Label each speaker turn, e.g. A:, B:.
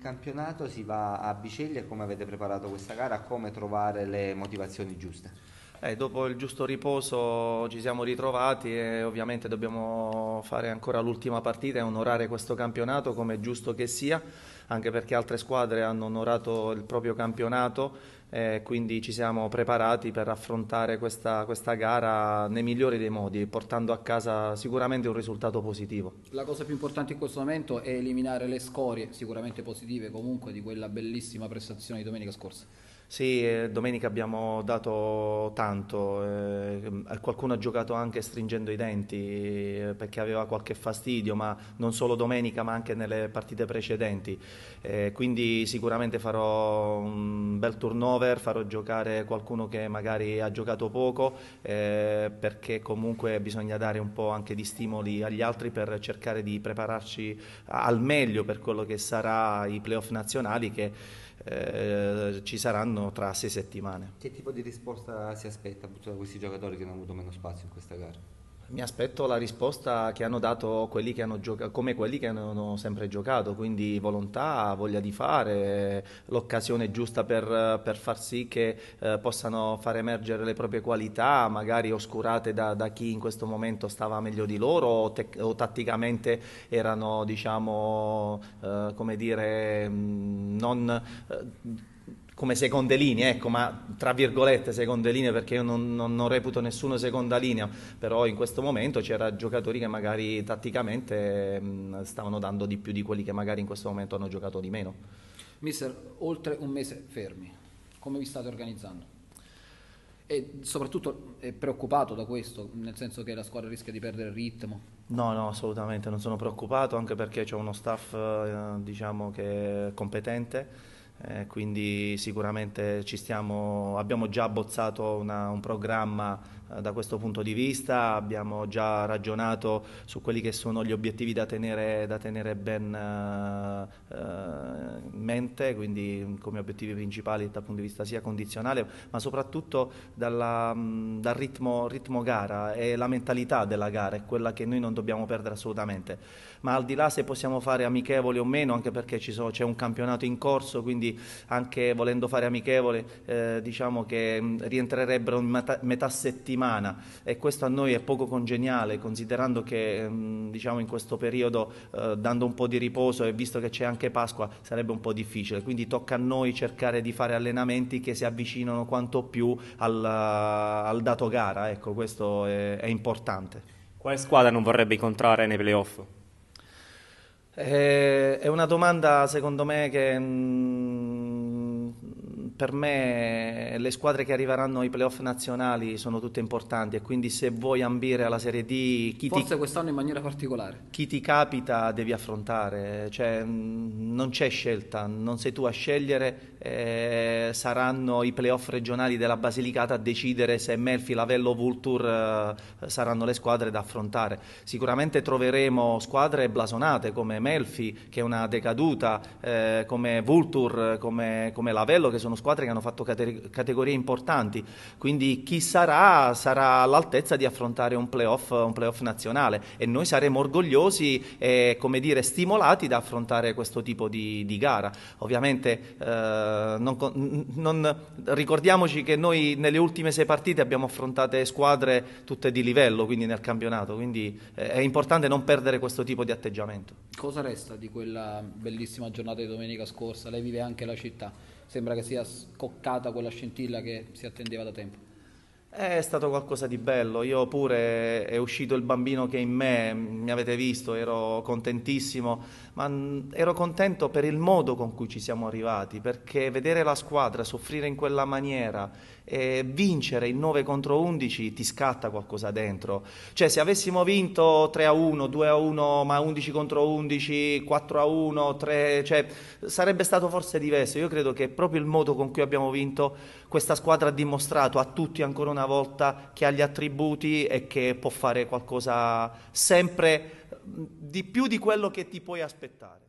A: campionato si va a e come avete preparato questa gara, come trovare le motivazioni giuste?
B: Eh, dopo il giusto riposo ci siamo ritrovati e ovviamente dobbiamo fare ancora l'ultima partita e onorare questo campionato come è giusto che sia, anche perché altre squadre hanno onorato il proprio campionato, eh, quindi ci siamo preparati per affrontare questa, questa gara nei migliori dei modi, portando a casa sicuramente un risultato positivo.
A: La cosa più importante in questo momento è eliminare le scorie, sicuramente positive comunque, di quella bellissima prestazione di domenica scorsa. Sì, eh, domenica abbiamo dato
B: tanto, eh, qualcuno ha giocato anche stringendo i denti eh, perché aveva qualche fastidio, ma non solo domenica ma anche nelle partite precedenti, quindi sicuramente farò un bel turnover, farò giocare qualcuno che magari ha giocato poco perché comunque bisogna dare un po' anche di stimoli agli altri per cercare di prepararci al meglio per quello che sarà i playoff nazionali che eh, ci saranno tra sei settimane.
A: Che tipo di risposta si aspetta da questi giocatori che hanno avuto meno spazio in questa gara?
B: Mi aspetto la risposta che hanno dato quelli che hanno giocato, come quelli che hanno sempre giocato, quindi volontà, voglia di fare, l'occasione giusta per, per far sì che eh, possano far emergere le proprie qualità, magari oscurate da, da, chi in questo momento stava meglio di loro o, te- o tatticamente erano, diciamo, eh, come dire, mm, non... Eh, come seconde linee, ecco, ma tra virgolette seconde linee perché io non, non, non reputo nessuno seconda linea, però in questo momento c'erano giocatori che magari tatticamente mh, stavano dando di più di quelli che magari in questo momento hanno giocato di meno.
A: Mister, oltre un mese fermi, come vi state organizzando? E soprattutto è preoccupato da questo, nel senso che la squadra rischia di perdere il ritmo?
B: No, no, assolutamente non sono preoccupato, anche perché c'è uno staff eh, diciamo che è competente eh, quindi sicuramente ci stiamo, abbiamo già abbozzato una, un programma eh, da questo punto di vista, abbiamo già ragionato su quelli che sono gli obiettivi da tenere, da tenere ben eh, eh in mente, quindi come obiettivi principali dal punto di vista sia condizionale, ma soprattutto dalla, mh, mm, dal ritmo, ritmo, gara e la mentalità della gara, è quella che noi non dobbiamo perdere assolutamente. Ma al di là se possiamo fare amichevoli o meno, anche perché c'è un campionato in corso, quindi anche volendo fare amichevole eh, diciamo che mh, mm, rientrerebbero in metà, metà, settimana e questo a noi è poco congeniale considerando che mh, mm, diciamo in questo periodo eh, dando un po' di riposo e visto che c'è anche Pasqua sarebbe un po' difficile, quindi tocca a noi cercare di fare allenamenti che si avvicinano quanto più al, al dato gara, ecco questo è, è importante. Quale squadra non vorrebbe incontrare nei playoff? Eh, è una domanda secondo me che mh, mm, per me le squadre che arriveranno ai playoff nazionali sono tutte importanti e quindi se vuoi ambire alla Serie D... Chi Forse ti,
A: quest'anno in maniera particolare.
B: Chi ti capita devi affrontare, cioè, mm, non c'è scelta, non sei tu a scegliere, eh, saranno i playoff regionali della Basilicata a decidere se Melfi, Lavello, o Vulture eh, saranno le squadre da affrontare. Sicuramente troveremo squadre blasonate come Melfi, che è una decaduta, eh, come Vulture, come, come Lavello, che sono squadre squadre che hanno fatto cate- categorie importanti, quindi chi sarà sarà all'altezza di affrontare un playoff, un playoff nazionale e noi saremo orgogliosi e dire, stimolati da affrontare questo tipo di, di gara. Ovviamente eh, non, non, ricordiamoci che noi nelle ultime sei partite abbiamo affrontato squadre tutte di livello, quindi nel campionato, quindi eh, è importante non perdere questo tipo di atteggiamento.
A: Cosa resta di quella bellissima giornata di domenica scorsa? Lei vive anche la città sembra che sia scoccata quella scintilla che si attendeva da tempo.
B: È stato qualcosa di bello, io pure è uscito il bambino che è in me, mm, mi avete visto, ero contentissimo, ma mm, ero contento per il modo con cui ci siamo arrivati, perché vedere la squadra soffrire in quella maniera e vincere in 9 contro 11 ti scatta qualcosa dentro. Cioè se avessimo vinto 3 a 1, 2 a 1, ma 11 contro 11, 4 a 1, 3, cioè sarebbe stato forse diverso. Io credo che proprio il modo con cui abbiamo vinto questa squadra ha dimostrato a tutti ancora una una volta che ha gli attributi e che può fare qualcosa sempre mm, di più di quello che ti puoi aspettare.